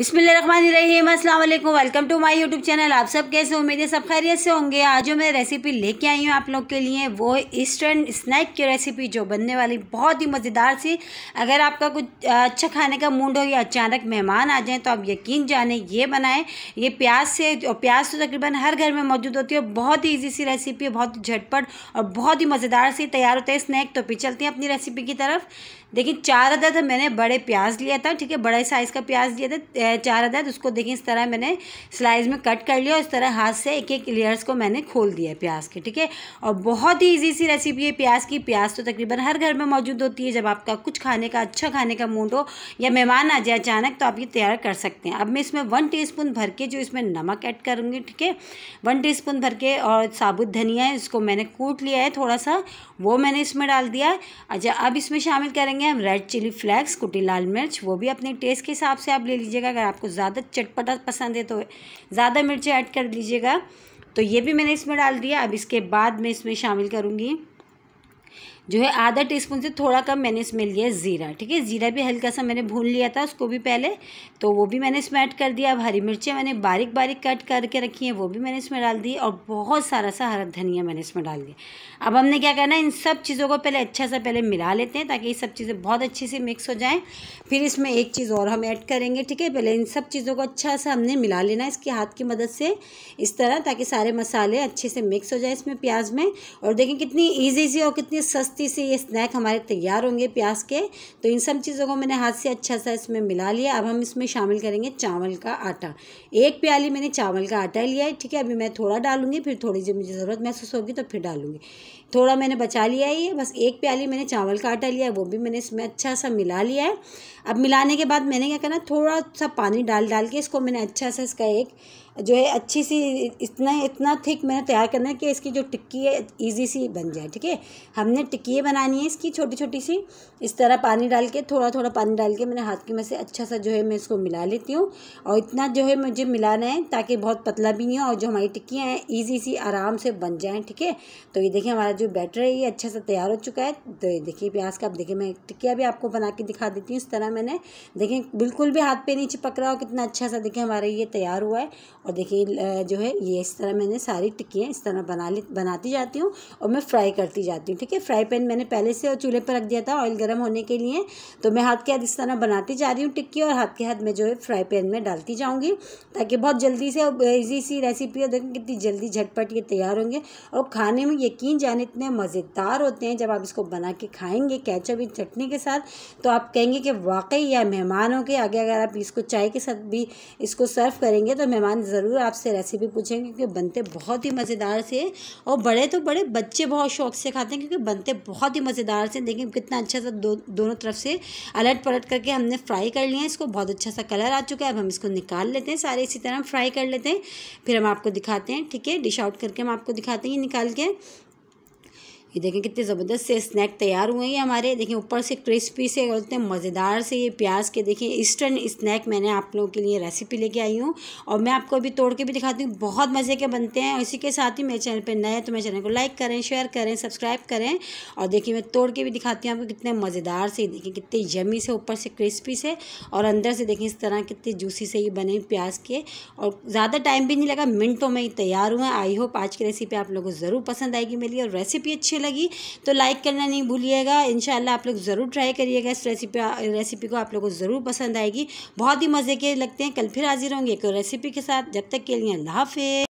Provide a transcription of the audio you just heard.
बिस्मिल्लाम असलम welcome to my YouTube channel आप सब कैसे हो मेरे सब खैरियत से होंगे आज जो मैं रेसिपी लेके आई हूँ आप लोग के लिए वो ईस्टर्न स्नैक की रेसिपी जो बनने वाली बहुत ही मज़ेदार सी अगर आपका कुछ अच्छा खाने का मूड हो या अचानक मेहमान आ जाए तो आप यकीन जाने ये बनाएं ये प्याज से और प्याज तो तकरीबन हर घर में मौजूद होती है बहुत ही ईजी सी रेसिपी है बहुत झटपट और बहुत ही मज़ेदार सी तैयार होता है स्नैक तो फिर चलते हैं अपनी रेसिपी की तरफ देखिए चार अदद मैंने बड़े प्याज लिया था ठीक है बड़े साइज़ का प्याज लिया था चार अदद उसको देखिए इस तरह मैंने स्लाइस में कट कर लिया और इस तरह हाथ से एक एक लेयर्स को मैंने खोल दिया प्याज के ठीक है और बहुत ही ईजी सी रेसिपी है प्याज की प्याज तो तकरीबन हर घर में मौजूद होती है जब आपका कुछ खाने का अच्छा खाने का मूड हो या मेहमान आ जाए अचानक तो आप ये तैयार कर सकते हैं अब मैं इसमें वन टी भर के जो इसमें नमक ऐड करूँगी ठीक है वन टी भर के और साबुत धनिया है इसको मैंने कूट लिया है थोड़ा सा वो मैंने इसमें डाल दिया अच्छा अब इसमें शामिल करेंगे लेंगे हम रेड चिली फ्लेक्स कुटी लाल मिर्च वो भी अपने टेस्ट के हिसाब से आप ले लीजिएगा अगर आपको ज़्यादा चटपटा पसंद है तो ज़्यादा मिर्च ऐड कर लीजिएगा तो ये भी मैंने इसमें डाल दिया अब इसके बाद मैं इसमें शामिल करूँगी जो है आधा टीस्पून से थोड़ा कम मैंने इसमें लिया ज़ीरा ठीक है ज़ीरा भी हल्का सा मैंने भून लिया था उसको भी पहले तो वो भी मैंने इसमें ऐड कर दिया अब हरी मिर्चें मैंने बारीक बारीक कट करके रखी हैं वो भी मैंने इसमें डाल दी और बहुत सारा सा हरा धनिया मैंने इसमें डाल दिया अब हमने क्या करना है इन सब चीज़ों को पहले अच्छा सा पहले मिला लेते हैं ताकि ये सब चीज़ें बहुत अच्छे से मिक्स हो जाएँ फिर इसमें एक चीज़ और हम ऐड करेंगे ठीक है पहले इन सब चीज़ों को अच्छा सा हमने मिला लेना इसके हाथ की मदद से इस तरह ताकि सारे मसाले अच्छे से मिक्स हो जाए इसमें प्याज में और देखें कितनी ईजी सी और कितनी ही सस्ती से ये स्नैक हमारे तैयार होंगे प्याज के तो इन सब चीज़ों को मैंने हाथ से अच्छा सा इसमें मिला लिया अब हम इसमें शामिल करेंगे चावल का आटा एक प्याली मैंने चावल का आटा लिया है ठीक है अभी मैं थोड़ा डालूंगी फिर थोड़ी जब मुझे ज़रूरत महसूस होगी तो फिर डालूंगी थोड़ा मैंने बचा लिया है बस एक प्याली मैंने चावल का आटा लिया है वो भी मैंने इसमें अच्छा सा मिला लिया है अब मिलाने के बाद मैंने क्या करना थोड़ा सा पानी डाल डाल के इसको मैंने अच्छा सा इसका एक जो है अच्छी सी इतना इतना थिक मैंने तैयार करना है कि इसकी जो टिक्की है ईजी सी बन जाए ठीक है हम हमने टिकिए बनानी है इसकी छोटी छोटी सी इस तरह पानी डाल के थोड़ा थोड़ा पानी डाल के मैंने हाथ की में से अच्छा सा जो है मैं इसको मिला लेती हूँ और इतना जो है मुझे मिलाना है ताकि बहुत पतला भी नहीं हो और जो हमारी टिक्कियाँ हैं ईजी सी आराम से बन जाएँ ठीक है तो ये देखिए हमारा जो बैटर है ये अच्छा सा तैयार हो चुका है तो ये देखिए प्याज का आप देखिए मैं टिक्किया भी आपको बना के दिखा देती हूँ इस तरह मैंने देखिए बिल्कुल भी हाथ पे नहीं चिपक रहा हो कितना अच्छा सा देखिए हमारा ये तैयार हुआ है और देखिए जो है ये इस तरह मैंने सारी टिक्कियाँ इस तरह बना ली बनाती जाती हूँ और मैं फ्राई करती जाती हूँ ठीक है फ्राई पैन मैंने पहले से चूल्हे पर रख दिया था ऑयल गर्म होने के लिए तो मैं हाथ के हाथ इस तरह बनाती जा रही हूँ टिक्की और हाथ के हाथ में जो है फ्राई पैन में डालती जाऊँगी ताकि बहुत जल्दी से ईजी सी रेसिपी है देखें कितनी जल्दी झटपट ये तैयार होंगे और खाने में यकीन जाने इतने मज़ेदार होते हैं जब आप इसको बना के खाएँगे कैचअप इन चटनी के साथ तो आप कहेंगे कि वाकई या मेहमानों के आगे अगर आप इसको चाय के साथ भी इसको सर्व करेंगे तो मेहमान ज़रूर आपसे रेसिपी पूछेंगे क्योंकि बनते बहुत ही मज़ेदार से और बड़े तो बड़े बच्चे बहुत शौक से खाते हैं क्योंकि बनते बहुत ही मज़ेदार से देखिए कितना अच्छा सा दो, दोनों तरफ से अलट पलट करके हमने फ्राई कर लिया है इसको बहुत अच्छा सा कलर आ चुका है अब हम इसको निकाल लेते हैं सारे इसी तरह फ्राई कर लेते हैं फिर हम आपको दिखाते हैं ठीक है डिश आउट करके हम आपको दिखाते हैं ये निकाल के ये देखें कितने ज़बरदस्त से स्नैक तैयार हुए हैं हमारे देखिए ऊपर से क्रिस्पी से और इतने मज़ेदार से ये प्याज के देखिए ईस्टर्न स्नैक मैंने आप लोगों के लिए रेसिपी लेके आई हूँ और मैं आपको अभी तोड़ के भी दिखाती हूँ बहुत मज़े के बनते हैं और इसी के साथ ही मेरे चैनल पर नए तो मेरे चैनल को लाइक करें शेयर करें सब्सक्राइब करें और देखिए मैं तोड़ के भी दिखाती हूँ आपको कितने मज़ेदार से देखिए कितने जमी से ऊपर से क्रिस्पी से और अंदर से देखें इस तरह कितने जूसी से ये बने प्याज के और ज़्यादा टाइम भी नहीं लगा मिनटों में ही तैयार हुए आई होप आज की रेसिपी आप लोगों को ज़रूर पसंद आएगी मेरी और रेसिपी अच्छी लगी तो लाइक करना नहीं भूलिएगा इन आप लोग ज़रूर ट्राई करिएगा इस रेसिपी रेसिपी को आप लोगों को ज़रूर पसंद आएगी बहुत ही मज़े के लगते हैं कल फिर हाजिर होंगे एक रेसिपी के साथ जब तक के लिए अल्लाह हाफ